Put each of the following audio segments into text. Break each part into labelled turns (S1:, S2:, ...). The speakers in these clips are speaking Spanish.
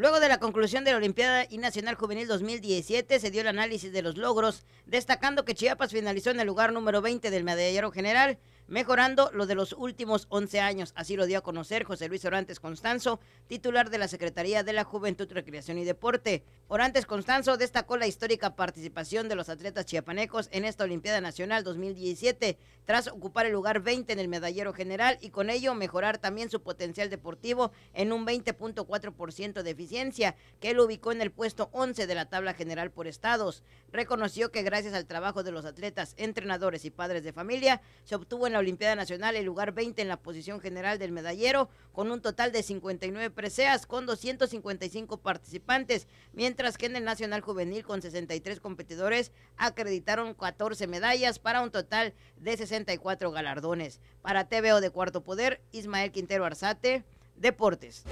S1: Luego de la conclusión de la Olimpiada y Nacional Juvenil 2017, se dio el análisis de los logros, destacando que Chiapas finalizó en el lugar número 20 del medallero general, mejorando lo de los últimos 11 años. Así lo dio a conocer José Luis Orantes Constanzo, titular de la Secretaría de la Juventud, Recreación y Deporte. Orantes Constanzo destacó la histórica participación de los atletas chiapanecos en esta Olimpiada Nacional 2017, tras ocupar el lugar 20 en el medallero general y con ello mejorar también su potencial deportivo en un 20.4% de eficiencia, que lo ubicó en el puesto 11 de la tabla general por estados. Reconoció que gracias al trabajo de los atletas, entrenadores y padres de familia, se obtuvo en la Olimpiada Nacional el lugar 20 en la posición general del medallero, con un total de 59 preseas, con 255 participantes, mientras que en el Nacional Juvenil, con 63 competidores, acreditaron 14 medallas para un total de 64 galardones. Para TVO de Cuarto Poder, Ismael Quintero Arzate, Deportes.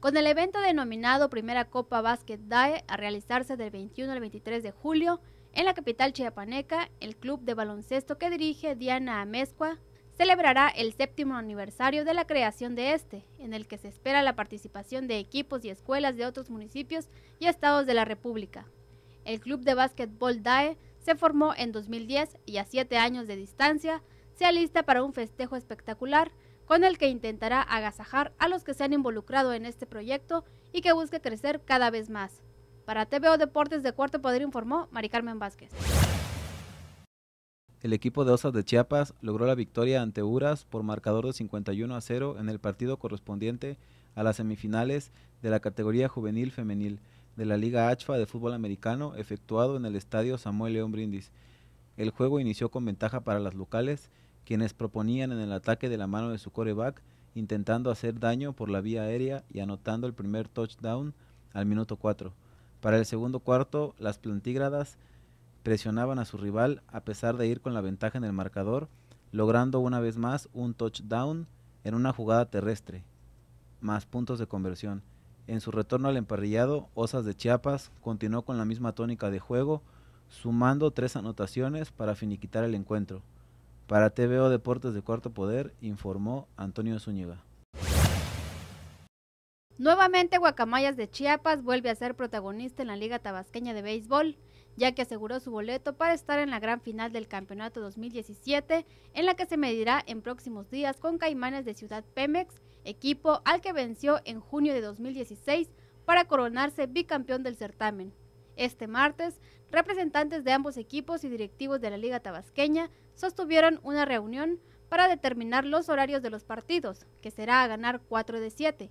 S2: Con el evento denominado Primera Copa básquet dae a realizarse del 21 al 23 de julio, en la capital chiapaneca, el club de baloncesto que dirige Diana Amezcua celebrará el séptimo aniversario de la creación de este, en el que se espera la participación de equipos y escuelas de otros municipios y estados de la República. El club de básquetbol DAE se formó en 2010 y a siete años de distancia se alista para un festejo espectacular con el que intentará agasajar a los que se han involucrado en este proyecto y que busque crecer cada vez más. Para TVO Deportes de Cuarto Poder informó Mari Carmen Vázquez.
S3: El equipo de Osas de Chiapas logró la victoria ante Uras por marcador de 51 a 0 en el partido correspondiente a las semifinales de la categoría juvenil femenil de la Liga HFA de fútbol americano efectuado en el estadio Samuel León Brindis. El juego inició con ventaja para las locales, quienes proponían en el ataque de la mano de su coreback, intentando hacer daño por la vía aérea y anotando el primer touchdown al minuto 4. Para el segundo cuarto, las plantígradas presionaban a su rival a pesar de ir con la ventaja en el marcador, logrando una vez más un touchdown en una jugada terrestre, más puntos de conversión. En su retorno al emparrillado, Osas de Chiapas continuó con la misma tónica de juego, sumando tres anotaciones para finiquitar el encuentro. Para TVO Deportes de Cuarto Poder, informó Antonio Zúñiga.
S2: Nuevamente Guacamayas de Chiapas vuelve a ser protagonista en la Liga Tabasqueña de Béisbol, ya que aseguró su boleto para estar en la gran final del Campeonato 2017, en la que se medirá en próximos días con Caimanes de Ciudad Pemex, equipo al que venció en junio de 2016 para coronarse bicampeón del certamen. Este martes, representantes de ambos equipos y directivos de la Liga Tabasqueña sostuvieron una reunión para determinar los horarios de los partidos, que será a ganar 4 de 7.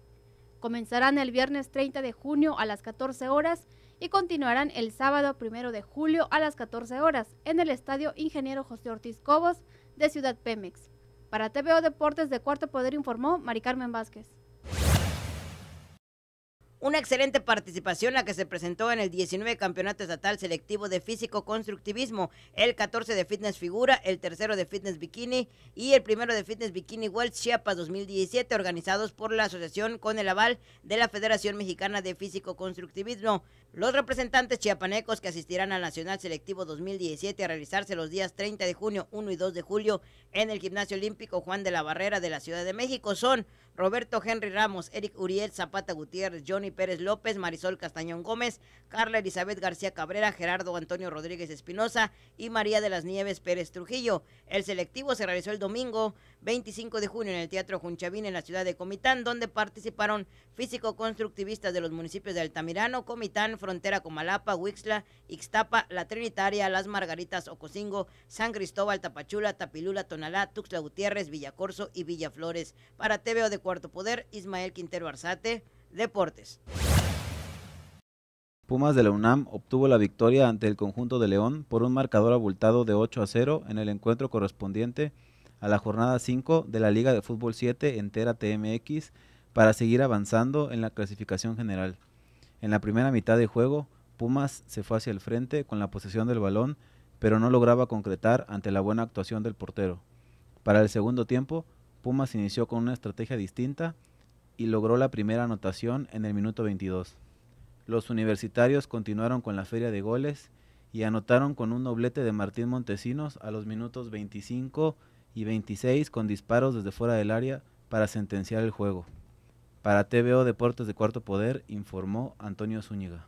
S2: Comenzarán el viernes 30 de junio a las 14 horas y continuarán el sábado 1 de julio a las 14 horas en el Estadio Ingeniero José Ortiz Cobos de Ciudad Pemex. Para TVO Deportes de Cuarto Poder informó Mari Carmen Vázquez.
S1: Una excelente participación la que se presentó en el 19 Campeonato Estatal Selectivo de Físico Constructivismo, el 14 de Fitness Figura, el tercero de Fitness Bikini y el primero de Fitness Bikini World Chiapas 2017, organizados por la asociación con el aval de la Federación Mexicana de Físico Constructivismo. Los representantes chiapanecos que asistirán al Nacional Selectivo 2017 a realizarse los días 30 de junio, 1 y 2 de julio en el Gimnasio Olímpico Juan de la Barrera de la Ciudad de México son Roberto Henry Ramos, Eric Uriel Zapata Gutiérrez, Johnny Pérez López, Marisol Castañón Gómez, Carla Elizabeth García Cabrera, Gerardo Antonio Rodríguez Espinosa y María de las Nieves Pérez Trujillo. El selectivo se realizó el domingo 25 de junio en el Teatro Junchavín en la ciudad de Comitán, donde participaron físico-constructivistas de los municipios de Altamirano, Comitán, Frontera Comalapa, Huixla, Ixtapa, La Trinitaria, Las Margaritas, Ocosingo, San Cristóbal, Tapachula, Tapilula, Tonalá, Tuxla Gutiérrez, Villacorso y Villaflores. Para TVO de Cuarto Poder, Ismael Quintero Arzate. Deportes.
S3: Pumas de la UNAM obtuvo la victoria ante el conjunto de León por un marcador abultado de 8 a 0 en el encuentro correspondiente a la jornada 5 de la Liga de Fútbol 7 entera TMX para seguir avanzando en la clasificación general. En la primera mitad de juego, Pumas se fue hacia el frente con la posesión del balón, pero no lograba concretar ante la buena actuación del portero. Para el segundo tiempo, Pumas inició con una estrategia distinta y logró la primera anotación en el minuto 22. Los universitarios continuaron con la feria de goles y anotaron con un doblete de Martín Montesinos a los minutos 25 y 26 con disparos desde fuera del área para sentenciar el juego. Para TVO Deportes de Cuarto Poder informó Antonio Zúñiga.